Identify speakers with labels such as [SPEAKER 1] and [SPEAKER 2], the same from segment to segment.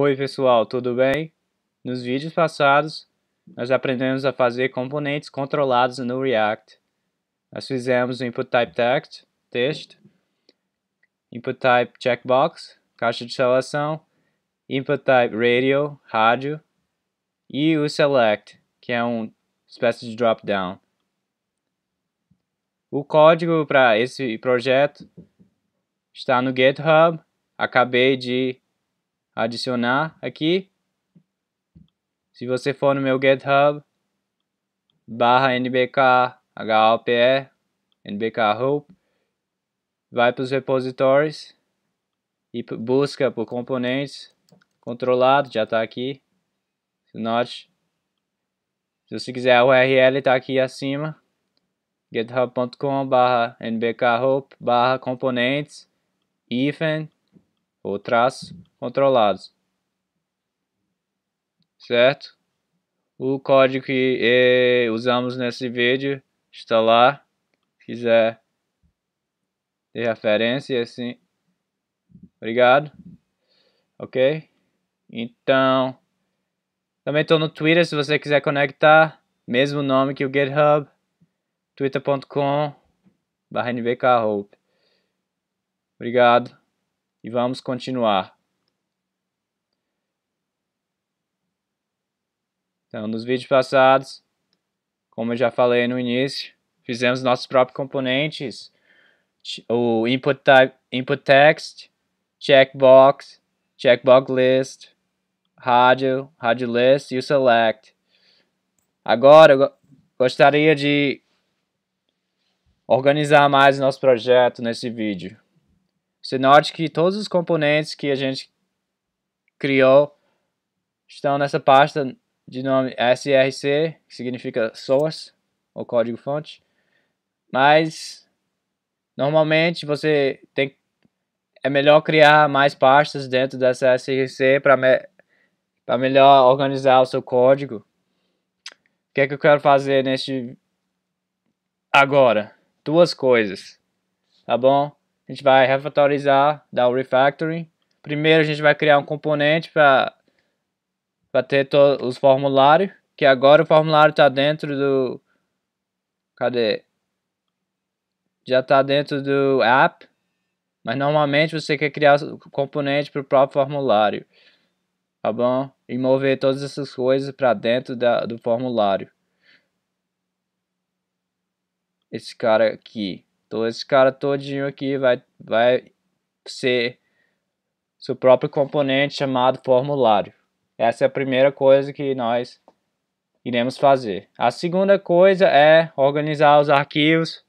[SPEAKER 1] Oi pessoal, tudo bem? Nos vídeos passados, nós aprendemos a fazer componentes controlados no React. Nós fizemos o input type text, text, input type checkbox, caixa de seleção; input type radio, rádio, e o select, que é uma espécie de drop down. O código para esse projeto está no GitHub. Acabei de adicionar aqui. Se você for no meu GitHub, barra nbk HOPE, nbk hope, vai para os repositórios e busca por componentes controlado, já está aqui. Note. Se você quiser a URL, está aqui acima. github.com barra nbkhope barra componentes, hyphen, ou traços controlados, certo? O código que eh, usamos nesse vídeo está lá, quiser de referência, assim. Obrigado. Ok? Então, também estou no Twitter, se você quiser conectar, mesmo nome que o GitHub, twitter.com barra Obrigado e vamos continuar. Então, nos vídeos passados, como eu já falei no início, fizemos nossos próprios componentes, o input type, input text, checkbox, checkbox list, radio, radio list e o select. Agora, eu gostaria de organizar mais o nosso projeto nesse vídeo. Você note que todos os componentes que a gente criou estão nessa pasta de nome src, que significa source, ou código-fonte. Mas, normalmente, você tem é melhor criar mais pastas dentro dessa src para me, melhor organizar o seu código. O que é que eu quero fazer neste agora? Duas coisas, tá bom? A gente vai refatorizar, dar o refactoring. Primeiro a gente vai criar um componente para ter os formulários, que agora o formulário está dentro do... Cadê? Já está dentro do app, mas normalmente você quer criar o componente para o próprio formulário, tá bom? E mover todas essas coisas para dentro da, do formulário. Esse cara aqui. Então esse cara todinho aqui vai, vai ser seu próprio componente chamado formulário. Essa é a primeira coisa que nós iremos fazer. A segunda coisa é organizar os arquivos,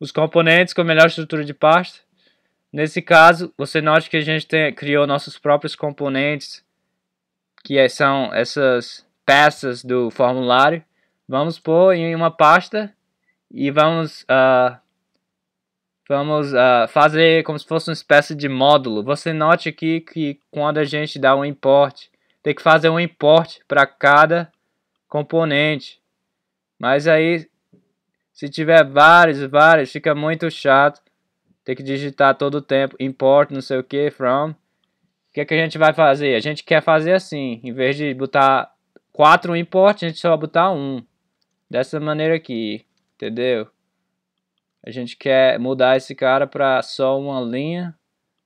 [SPEAKER 1] os componentes com a melhor estrutura de pasta. Nesse caso, você note que a gente tem, criou nossos próprios componentes, que é, são essas peças do formulário. Vamos pôr em uma pasta e vamos uh, vamos uh, fazer como se fosse uma espécie de módulo. Você note aqui que quando a gente dá um import, tem que fazer um import para cada componente. Mas aí, se tiver vários, vários, fica muito chato. Tem que digitar todo o tempo, import não sei o que, from. O que, é que a gente vai fazer? A gente quer fazer assim, em vez de botar quatro import, a gente só vai botar um. Dessa maneira aqui, entendeu? A gente quer mudar esse cara para só uma linha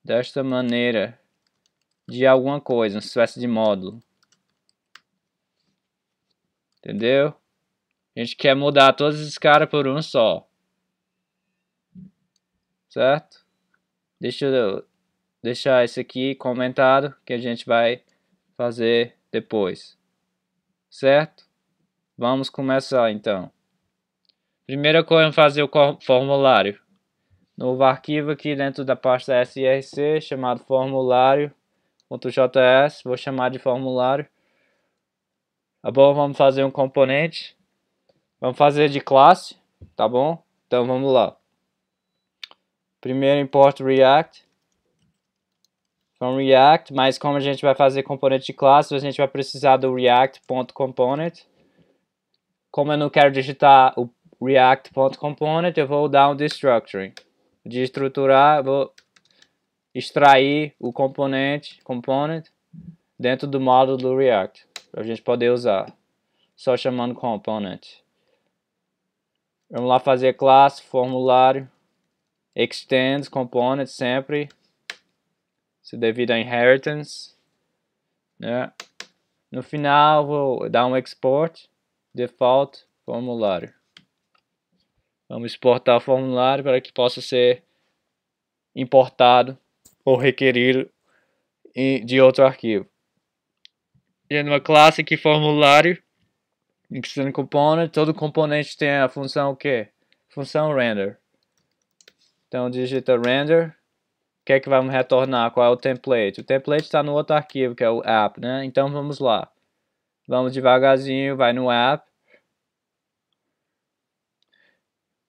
[SPEAKER 1] desta maneira de alguma coisa, uma espécie de módulo. Entendeu? A gente quer mudar todos esses caras por um só. Certo? Deixa eu deixar esse aqui comentado que a gente vai fazer depois. Certo? Vamos começar então. Primeira coisa, é fazer o formulário. Novo arquivo aqui dentro da pasta SRC, chamado formulário.js, vou chamar de formulário. Tá bom, vamos fazer um componente. Vamos fazer de classe, tá bom? Então vamos lá. Primeiro import React. From React, mas como a gente vai fazer componente de classe, a gente vai precisar do react.component. Como eu não quero digitar o React.component, eu vou dar um destructuring. Destruturar, vou extrair o componente, component dentro do módulo do React. Para a gente poder usar. Só chamando component. Vamos lá fazer classe, formulário, extends, component sempre. Se é devido a inheritance. Né? No final vou dar um export, default, formulário. Vamos exportar o formulário para que possa ser importado ou requerido de outro arquivo. E uma classe que formulário, extend component, todo componente tem a função o quê? Função render. Então digita render. O que é que vamos retornar? Qual é o template? O template está no outro arquivo, que é o app, né? Então vamos lá. Vamos devagarzinho, vai no app.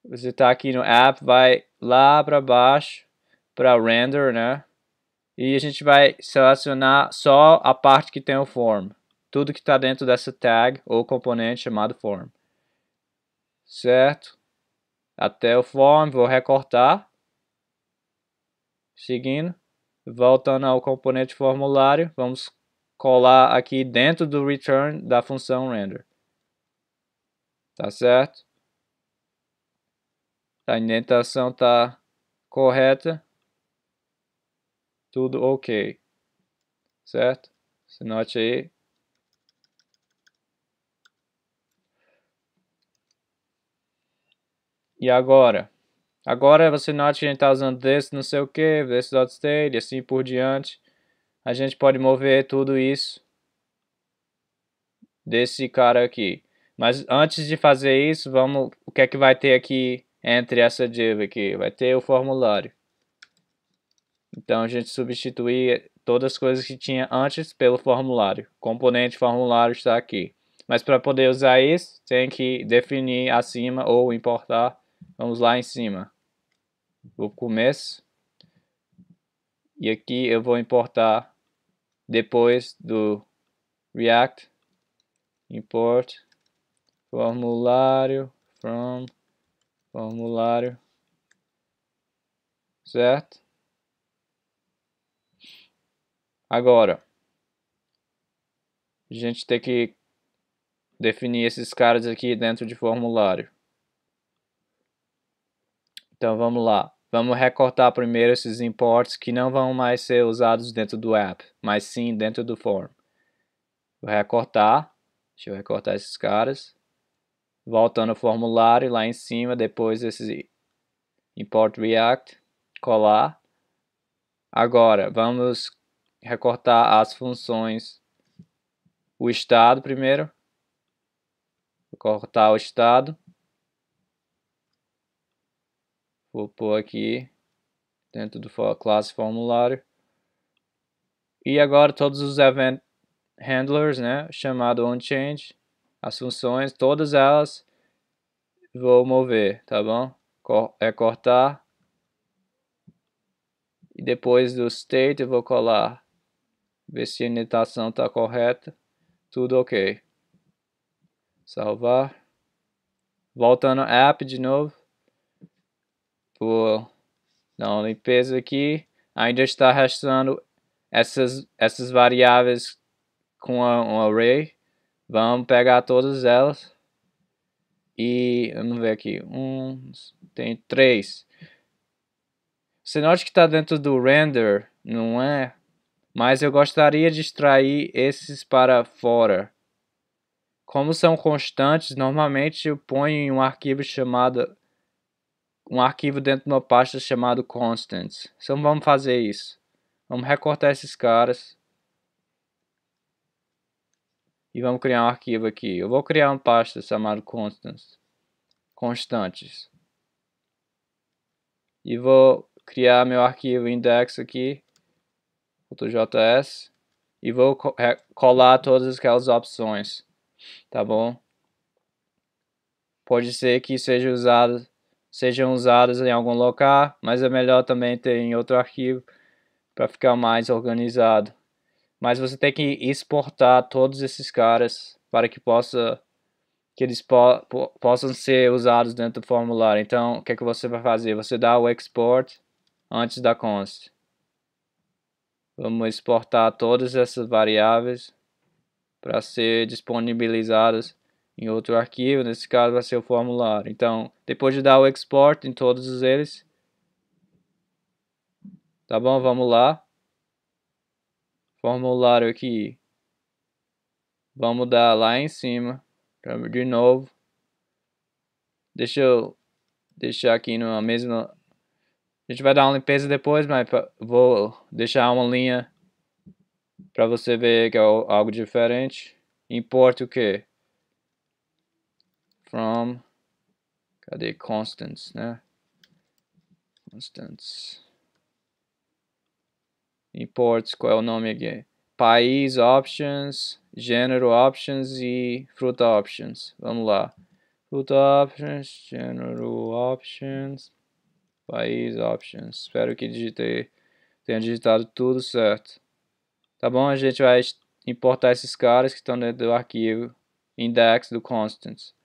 [SPEAKER 1] Você está aqui no app, vai lá para baixo para render, né? E a gente vai selecionar só a parte que tem o form. Tudo que está dentro dessa tag ou componente chamado form. Certo? Até o form, vou recortar. Seguindo. Voltando ao componente formulário, vamos colar aqui dentro do return da função render. Tá certo? a indentação está correta, tudo ok, certo? Se note aí. E agora? Agora você note que a gente está usando desse não sei o que, desse dot state e assim por diante. A gente pode mover tudo isso desse cara aqui. Mas antes de fazer isso, vamos o que é que vai ter aqui entre essa div aqui, vai ter o formulário. Então a gente substitui todas as coisas que tinha antes pelo formulário. componente formulário está aqui. Mas para poder usar isso, tem que definir acima ou importar. Vamos lá em cima. O começo. E aqui eu vou importar depois do React. Import formulário from formulário, certo? Agora, a gente tem que definir esses caras aqui dentro de formulário. Então vamos lá. Vamos recortar primeiro esses imports que não vão mais ser usados dentro do app, mas sim dentro do form. Vou recortar. Deixa eu recortar esses caras voltando ao formulário lá em cima, depois esse import react, colar. Agora, vamos recortar as funções, o estado primeiro, vou cortar o estado, vou pôr aqui dentro do classe formulário, e agora todos os event handlers, né, chamado onChange, as funções, todas elas, vou mover, tá bom? É cortar. E depois do state eu vou colar. Ver se a initação está correta. Tudo ok. Salvar. Voltando app de novo. Vou dar uma limpeza aqui. Ainda está restando essas, essas variáveis com um array. Vamos pegar todas elas. E vamos ver aqui. Um, tem três. Você acha que está dentro do render, não é? Mas eu gostaria de extrair esses para fora. Como são constantes, normalmente eu ponho em um arquivo chamado um arquivo dentro de uma pasta chamado constants. Então vamos fazer isso. Vamos recortar esses caras. E vamos criar um arquivo aqui. Eu vou criar uma pasta chamada constants, constantes. E vou criar meu arquivo index aqui, .js, e vou colar todas aquelas opções, tá bom? Pode ser que seja usado, sejam usadas em algum local, mas é melhor também ter em outro arquivo para ficar mais organizado mas você tem que exportar todos esses caras para que possa que eles po po possam ser usados dentro do formulário. Então, o que é que você vai fazer? Você dá o export antes da const. Vamos exportar todas essas variáveis para ser disponibilizadas em outro arquivo, nesse caso vai ser o formulário. Então, depois de dar o export em todos eles, tá bom? Vamos lá formulário aqui. Vamos dar lá em cima. De novo. Deixa eu deixar aqui na mesma. A gente vai dar uma limpeza depois, mas vou deixar uma linha para você ver que é algo diferente. Importa o que? From. Cadê? Constants, né? Constants. Imports, qual é o nome aqui? País Options, Gênero Options e Fruta Options. Vamos lá. Fruta Options, Gênero Options, País Options. Espero que digitei, tenha digitado tudo certo. Tá bom? A gente vai importar esses caras que estão dentro do arquivo index do constants.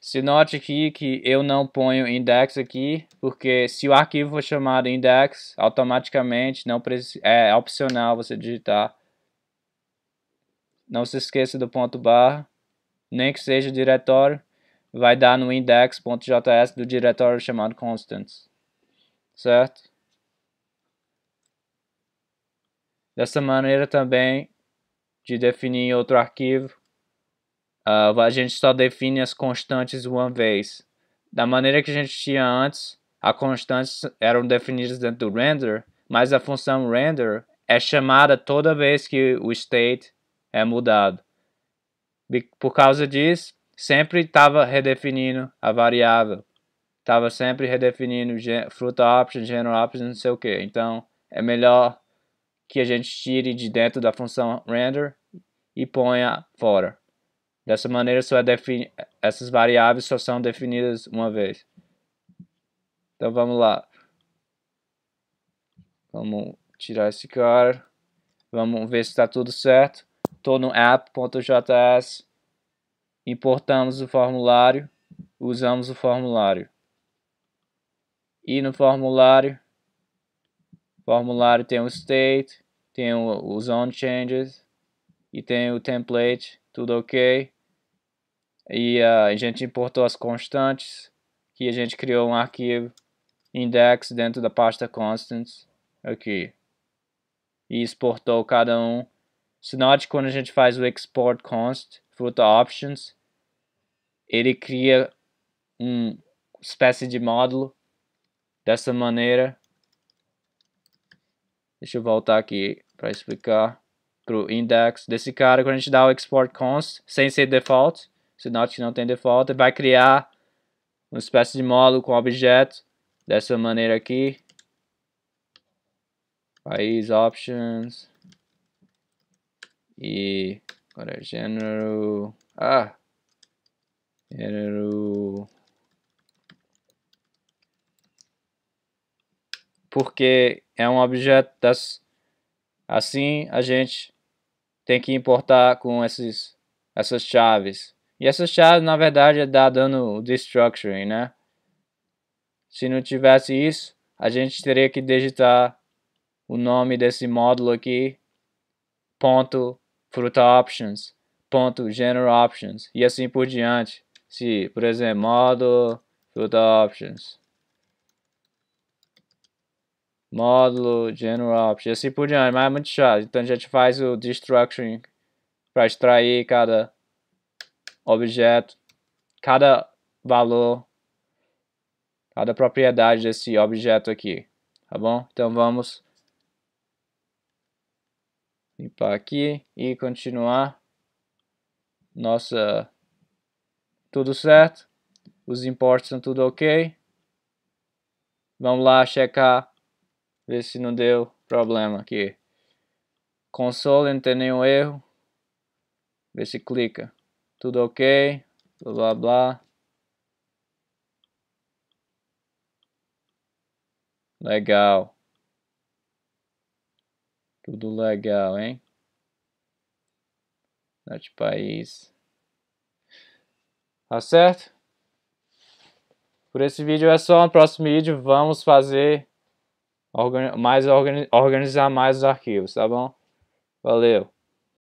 [SPEAKER 1] Se note aqui que eu não ponho index aqui, porque se o arquivo for chamado index, automaticamente não é, é opcional você digitar. Não se esqueça do ponto barra, nem que seja diretório, vai dar no index.js do diretório chamado constants, certo? Dessa maneira também de definir outro arquivo Uh, a gente só define as constantes uma vez. Da maneira que a gente tinha antes, as constantes eram definidas dentro do render, mas a função render é chamada toda vez que o state é mudado. Por causa disso, sempre estava redefinindo a variável. Estava sempre redefinindo fruta option, general option, não sei o que. Então, é melhor que a gente tire de dentro da função render e ponha fora. Dessa maneira, só é essas variáveis só são definidas uma vez. Então vamos lá. Vamos tirar esse cara. Vamos ver se está tudo certo. Estou no app.js. Importamos o formulário. Usamos o formulário. E no formulário, formulário tem o state, tem os on changes e tem o template tudo ok. E uh, a gente importou as constantes, que a gente criou um arquivo index dentro da pasta constants aqui. E exportou cada um. Se note quando a gente faz o export const, fruta options, ele cria uma espécie de módulo dessa maneira. Deixa eu voltar aqui para explicar para o index desse cara. Quando a gente dá o export const, sem ser default, se note que não tem default, vai criar uma espécie de módulo com objeto, dessa maneira aqui. País, options, e agora general ah, general porque é um objeto das, assim a gente tem que importar com esses, essas chaves. E essas chaves, na verdade, é dar dano o destructuring, né? Se não tivesse isso, a gente teria que digitar o nome desse módulo aqui, ponto fruta options, ponto general options, e assim por diante. Se, por exemplo, módulo fruta options módulo, general object, assim por diante, mas é muito chato. Então a gente faz o destruction para extrair cada objeto, cada valor, cada propriedade desse objeto aqui, tá bom? Então vamos limpar aqui e continuar nossa tudo certo os imports são tudo ok vamos lá checar Ver se não deu problema aqui. Console não tem nenhum erro. ver se clica. Tudo ok. Blá blá blá. Legal. Tudo legal, hein? Norte país. Tá certo? Por esse vídeo é só. No próximo vídeo vamos fazer organi mais organi organizar mais os arquivos, tá bom? Valeu!